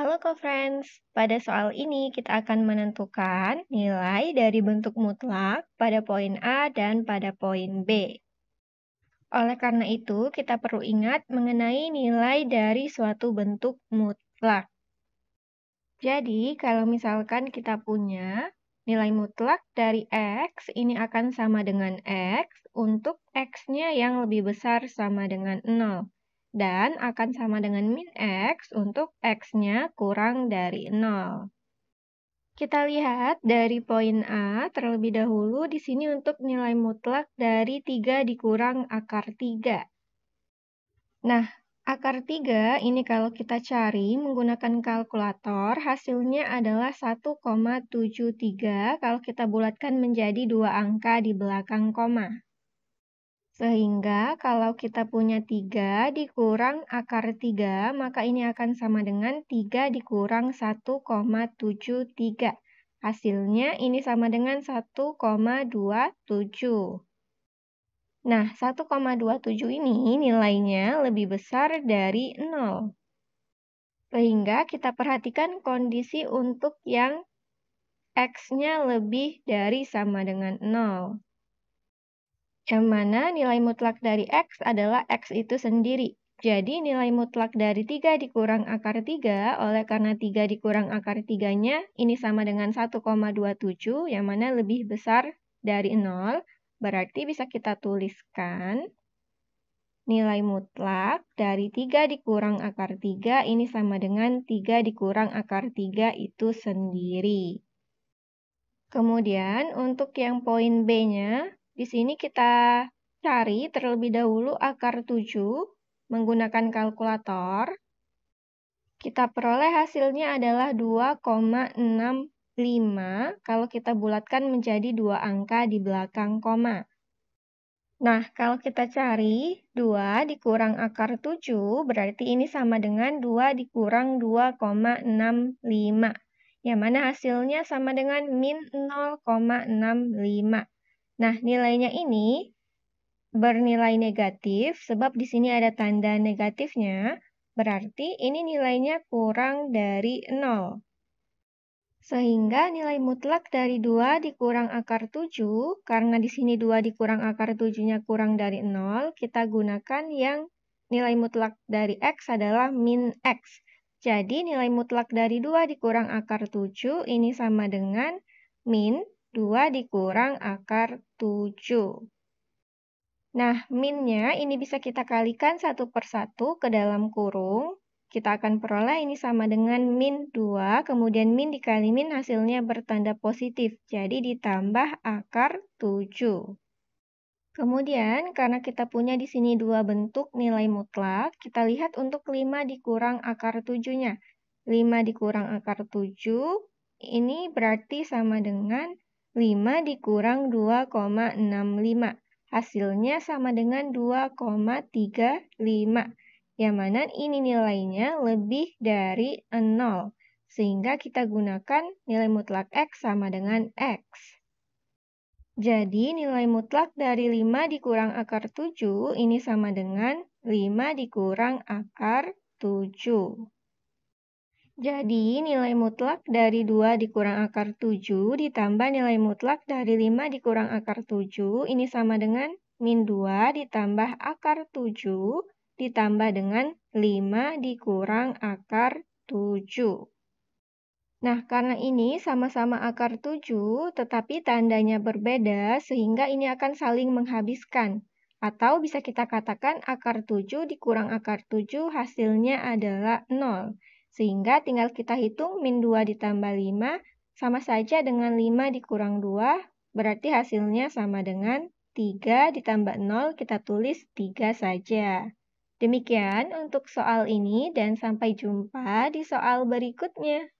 Halo co-friends, pada soal ini kita akan menentukan nilai dari bentuk mutlak pada poin A dan pada poin B. Oleh karena itu, kita perlu ingat mengenai nilai dari suatu bentuk mutlak. Jadi, kalau misalkan kita punya nilai mutlak dari X, ini akan sama dengan X untuk X-nya yang lebih besar sama dengan 0 dan akan sama dengan min x untuk x-nya kurang dari 0. Kita lihat dari poin A terlebih dahulu di sini untuk nilai mutlak dari 3 dikurang akar 3. Nah, akar 3 ini kalau kita cari menggunakan kalkulator hasilnya adalah 1,73 kalau kita bulatkan menjadi dua angka di belakang koma. Sehingga kalau kita punya 3 dikurang akar 3, maka ini akan sama dengan 3 dikurang 1,73. Hasilnya ini sama dengan 1,27. Nah, 1,27 ini nilainya lebih besar dari 0. Sehingga kita perhatikan kondisi untuk yang X-nya lebih dari sama dengan 0 yang mana nilai mutlak dari X adalah X itu sendiri. Jadi nilai mutlak dari 3 dikurang akar 3, oleh karena 3 dikurang akar 3-nya, ini sama dengan 1,27, yang mana lebih besar dari 0, berarti bisa kita tuliskan nilai mutlak dari 3 dikurang akar 3, ini sama dengan 3 dikurang akar 3 itu sendiri. Kemudian untuk yang poin B-nya, di sini kita cari terlebih dahulu akar 7 menggunakan kalkulator. Kita peroleh hasilnya adalah 2,65 kalau kita bulatkan menjadi dua angka di belakang koma. Nah, kalau kita cari 2 dikurang akar 7, berarti ini sama dengan 2 dikurang 2,65. Yang mana hasilnya sama dengan min 0,65. Nah, nilainya ini bernilai negatif sebab di sini ada tanda negatifnya, berarti ini nilainya kurang dari 0. Sehingga nilai mutlak dari 2 dikurang akar 7, karena di sini 2 dikurang akar 7-nya kurang dari 0, kita gunakan yang nilai mutlak dari X adalah min X. Jadi nilai mutlak dari 2 dikurang akar 7 ini sama dengan min 2 dikurang akar 7. Nah, minnya ini bisa kita kalikan satu persatu ke dalam kurung. Kita akan peroleh ini sama dengan min 2, kemudian min dikali min hasilnya bertanda positif, jadi ditambah akar 7. Kemudian, karena kita punya di sini dua bentuk nilai mutlak, kita lihat untuk 5 dikurang akar 7-nya. 5 dikurang akar 7, ini berarti sama dengan 5 dikurang 2,65. Hasilnya sama dengan 2,35. Yang mana ini nilainya lebih dari 0. Sehingga kita gunakan nilai mutlak X sama dengan X. Jadi nilai mutlak dari 5 dikurang akar 7 ini sama dengan 5 dikurang akar 7. Jadi, nilai mutlak dari 2 dikurang akar 7 ditambah nilai mutlak dari 5 dikurang akar 7 ini sama dengan min 2 ditambah akar 7 ditambah dengan 5 dikurang akar 7. Nah, karena ini sama-sama akar 7, tetapi tandanya berbeda sehingga ini akan saling menghabiskan. Atau bisa kita katakan akar 7 dikurang akar 7 hasilnya adalah 0. Sehingga tinggal kita hitung min 2 ditambah 5 sama saja dengan 5 dikurang 2, berarti hasilnya sama dengan 3 ditambah 0 kita tulis 3 saja. Demikian untuk soal ini dan sampai jumpa di soal berikutnya.